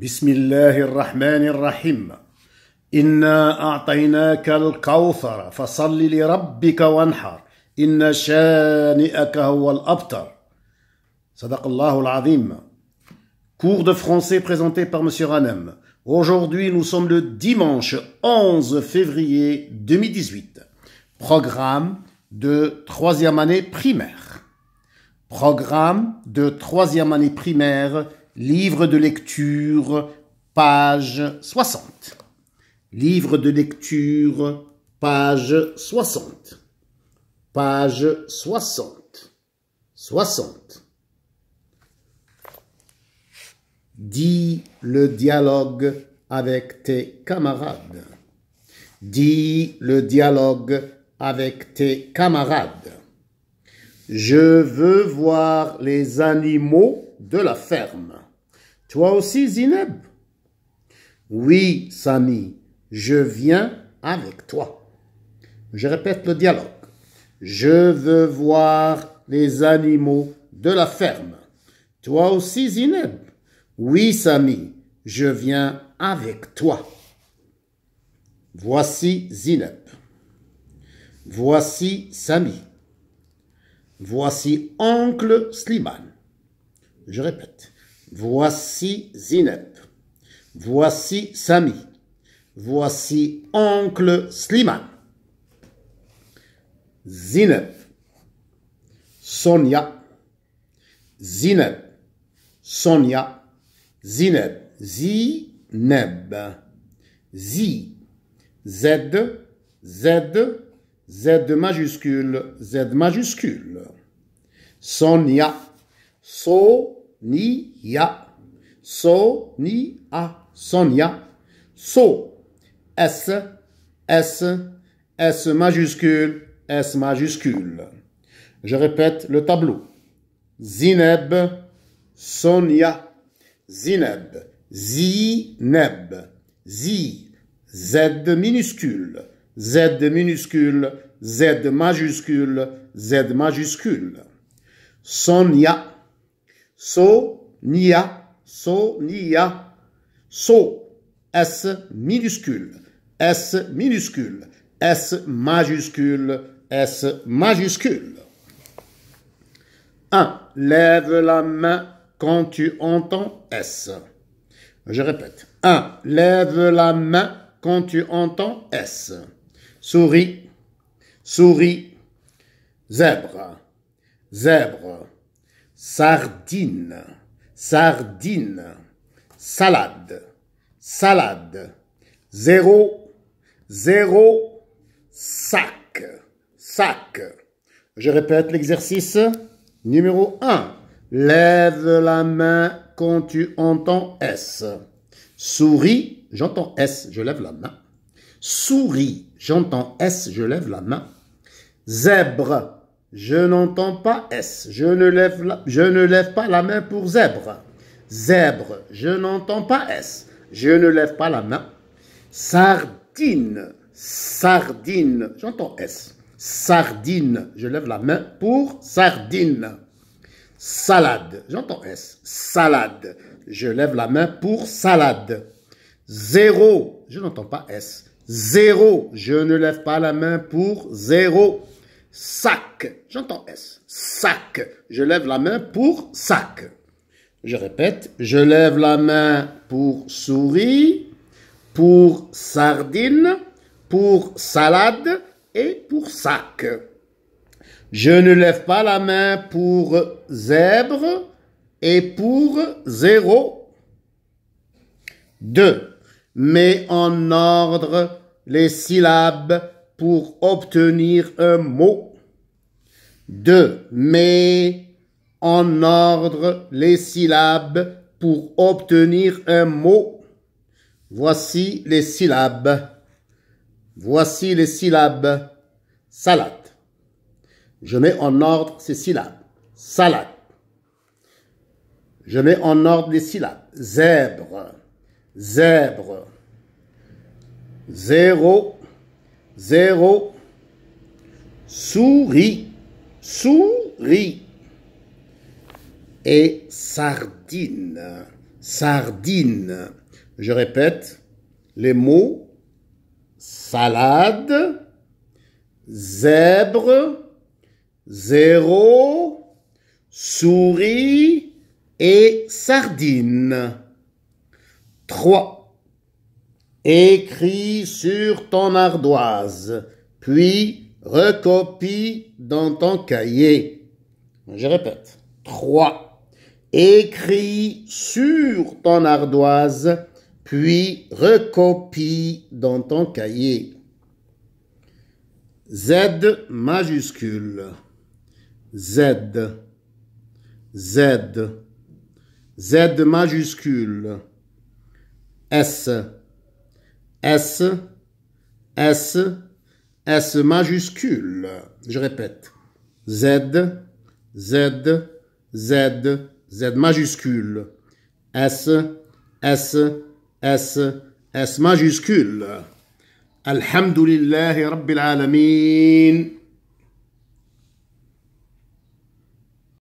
بسم الله الرحمن الرحيم إنا أعطيناك الكوثر فصل Inna وانحر ان شانئك هو الابتر صدق الله العظيم Cours de français présenté par M. Ranem. Aujourd'hui, nous sommes le dimanche 11 février 2018. Programme de troisième année primaire. Programme de troisième année primaire Livre de lecture, page 60. Livre de lecture, page 60. Page 60. 60. Dis le dialogue avec tes camarades. Dis le dialogue avec tes camarades. Je veux voir les animaux de la ferme. Toi aussi, Zineb Oui, Sami, je viens avec toi. Je répète le dialogue. Je veux voir les animaux de la ferme. Toi aussi, Zineb Oui, Sami, je viens avec toi. Voici Zineb. Voici Sami. Voici oncle Slimane. Je répète. Voici Zineb. Voici Sami. Voici oncle Sliman. Zineb. Sonia. Zineb. Sonia. Zineb. Zineb. Zi. Z. Z. Z majuscule. Z majuscule. Sonia. So ni Sonia, Sonia, So, S, S, S majuscule, S majuscule. Je répète le tableau. Zineb, Sonia, Zineb, Zineb, Z, Z minuscule, Z minuscule, Z majuscule, Z majuscule. Sonia, So, nia, so, nia. So, S minuscule, S minuscule, S majuscule, S majuscule. 1. Lève la main quand tu entends S. Je répète. 1. Lève la main quand tu entends S. Souris, souris, zèbre, zèbre sardine, sardine, salade, salade, zéro, zéro, sac, sac. Je répète l'exercice numéro 1. Lève la main quand tu entends S. Souris, j'entends S, je lève la main. Souris, j'entends S, je lève la main. Zèbre, je n'entends pas S. Je ne, lève je ne lève pas la main pour zèbre. Zèbre. Je n'entends pas S. Je ne lève pas la main. Sardine. Sardine. J'entends S. Sardine. Je lève la main pour sardine. Salade. J'entends S. Salade. Je lève la main pour salade. Zéro. Je n'entends pas S. Zéro. Je ne lève pas la main pour zéro sac. J'entends S. Sac. Je lève la main pour sac. Je répète, je lève la main pour souris, pour sardine, pour salade et pour sac. Je ne lève pas la main pour zèbre et pour zéro. Deux. Mets en ordre les syllabes pour obtenir un mot. Deux. Mets en ordre les syllabes pour obtenir un mot. Voici les syllabes. Voici les syllabes. Salade. Je mets en ordre ces syllabes. Salade. Je mets en ordre les syllabes. Zèbre. Zèbre. Zéro zéro. Souris, souris. Et sardine, sardine. Je répète les mots salade, zèbre, zéro, souris et sardine. Trois écris sur ton ardoise, puis recopie dans ton cahier. Je répète. 3. Écris sur ton ardoise, puis recopie dans ton cahier. Z majuscule. Z. Z. Z majuscule. S. S, S, S majuscule. Je répète. Z, Z, Z, Z majuscule. S, S, S, S majuscule. Alhamdulillahi Rabbil Alameen.